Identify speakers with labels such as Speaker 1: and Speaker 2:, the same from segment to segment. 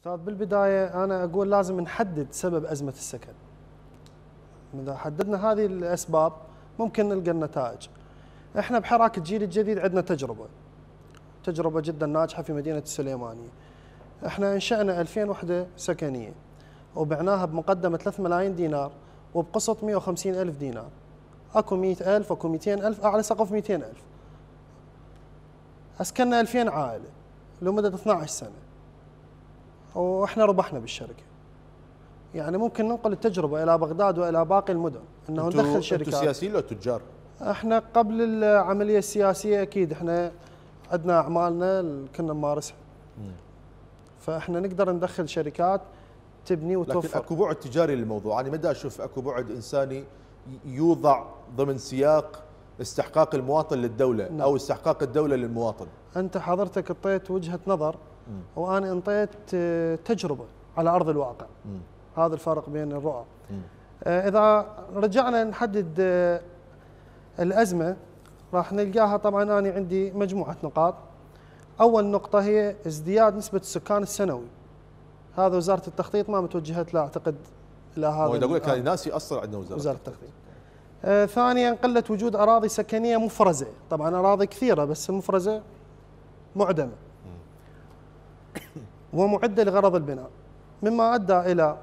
Speaker 1: استاذ بالبدايه انا اقول لازم نحدد سبب ازمه السكن. اذا حددنا هذه الاسباب ممكن نلقى النتائج. احنا بحراك الجيل الجديد عندنا تجربه. تجربه جدا ناجحه في مدينه السليمانيه. احنا انشانا 2000 وحده سكنيه وبعناها بمقدمه 3 ملايين دينار وبقسط 150 الف دينار. اكو 100 الف اكو 200 الف اعلى سقف 200 الف. اسكننا 2000 عائله لمده 12 سنه. واحنا ربحنا بالشركه يعني ممكن ننقل التجربه الى بغداد والى باقي المدن انه ندخل شركات انتم سياسيين ولا تجار؟ احنا قبل العمليه السياسيه اكيد احنا عندنا اعمالنا اللي كنا نمارسها فاحنا نقدر ندخل شركات تبني وتوفر لكن
Speaker 2: اكو بعد تجاري للموضوع انا ما دا اشوف اكو بعد انساني يوضع ضمن سياق استحقاق المواطن للدوله نعم. او استحقاق الدوله للمواطن
Speaker 1: انت حضرتك اعطيت وجهه نظر وانا انطيت آه، تجربه على ارض الواقع هذا الفرق بين الرؤى آه، اذا رجعنا نحدد آه، الازمه راح نلقاها طبعا انا عندي مجموعه نقاط اول نقطه هي ازدياد نسبه السكان السنوي هذا وزاره التخطيط ما متوجهت لا اعتقد الى هذا اقول لك آه. ناسي
Speaker 2: اصلا عندنا وزاره, وزارة
Speaker 1: التخطيط آه ثانيا قله وجود اراضي سكنيه مفرزه طبعا اراضي كثيره بس المفرزه معدمه ومعدة لغرض البناء مما أدى إلى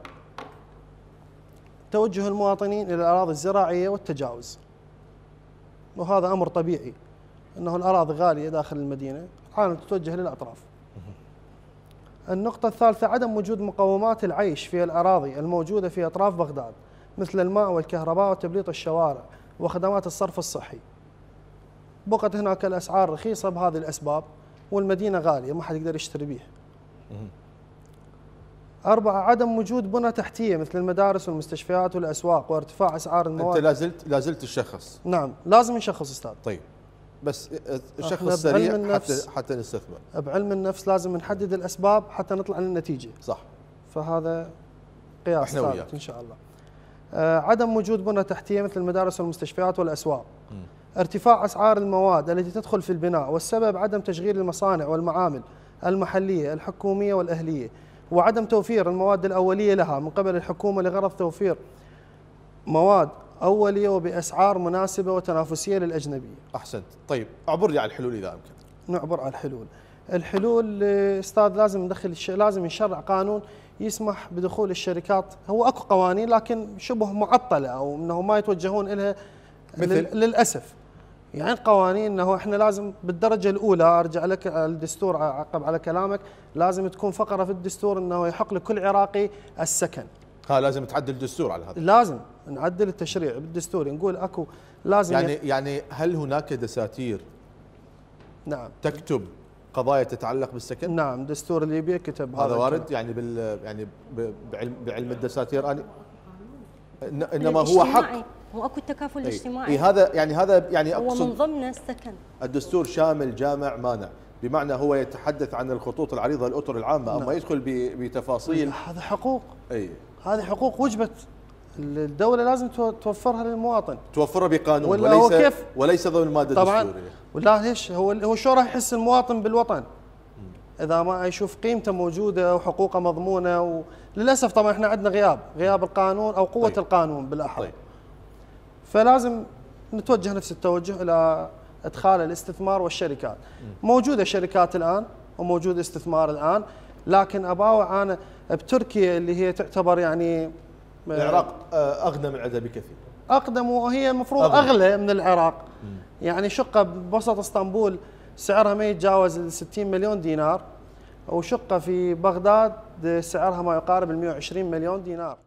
Speaker 1: توجه المواطنين إلى الأراضي الزراعية والتجاوز وهذا أمر طبيعي أنه الأراضي غالية داخل المدينة العالم تتوجه للأطراف النقطة الثالثة عدم وجود مقومات العيش في الأراضي الموجودة في أطراف بغداد مثل الماء والكهرباء وتبليط الشوارع وخدمات الصرف الصحي بقت هناك الأسعار رخيصة بهذه الأسباب والمدينة غالية ما حد يقدر يشتري بيها أربعة عدم وجود بنى تحتية مثل المدارس والمستشفيات والأسواق وارتفاع أسعار المواد أنت
Speaker 2: لازلت لازلت تشخص نعم
Speaker 1: لازم نشخص أستاذ طيب بس
Speaker 2: شخص سريع حتى حتى نستثمر
Speaker 1: بعلم النفس لازم نحدد الأسباب حتى نطلع للنتيجة صح فهذا قياس ثابت إن شاء الله آه عدم وجود بنى تحتية مثل المدارس والمستشفيات والأسواق م. ارتفاع أسعار المواد التي تدخل في البناء والسبب عدم تشغيل المصانع والمعامل المحلية الحكومية والأهلية وعدم توفير المواد الأولية لها من قبل الحكومة لغرض توفير مواد أولية وبأسعار مناسبة وتنافسية للأجنبية أحسنت طيب أعبر لي على الحلول إذا أمكن نعبر على الحلول الحلول آه، استاذ لازم ندخل لازم نشرع قانون يسمح بدخول الشركات هو اكو قوانين لكن شبه معطله او انه ما يتوجهون لها مثل للاسف يعني قوانين انه احنا لازم بالدرجه الاولى ارجع لك الدستور اعقب على كلامك لازم تكون فقره في الدستور انه يحق لكل عراقي السكن
Speaker 2: ها لازم تعدل الدستور على هذا
Speaker 1: لازم نعدل
Speaker 2: التشريع بالدستور نقول اكو لازم يعني يخ... يعني هل هناك دساتير نعم تكتب قضايا تتعلق بالسكن نعم دستور ليبيا كتب هذا, هذا وارد الكلام. يعني بال يعني بعلم بعلم الدساتير انا انما هو حق
Speaker 1: هو اكو التكافل الاجتماعي إيه
Speaker 2: هذا يعني هذا يعني اقصد من
Speaker 1: ضمنه السكن
Speaker 2: الدستور شامل جامع مانع بمعنى هو يتحدث عن الخطوط العريضه الاطر العامه اما نعم. يدخل بتفاصيل هذا حقوق اي
Speaker 1: هذه حقوق وجبت الدوله لازم توفرها للمواطن توفرها
Speaker 2: بقانون ولا وليس كيف وليس ضمن الماده الدستوريه طبعا
Speaker 1: ولا ليش هو هو شو راح يحس المواطن بالوطن اذا ما يشوف قيمته موجوده وحقوقه مضمونه وللاسف طبعا احنا عندنا غياب غياب القانون او قوه طيب. القانون بالاحرى طيب. فلازم نتوجه نفس التوجه الى ادخال الاستثمار والشركات موجوده شركات الان وموجود استثمار الان لكن اباوع انا بتركيا اللي هي تعتبر يعني العراق آه، اغنى من العراق بكثير اقدم وهي المفروض أغلى. اغلى من العراق يعني شقه بوسط اسطنبول سعرها ما يتجاوز ال 60 مليون دينار وشقه في بغداد سعرها ما يقارب ال 120 مليون دينار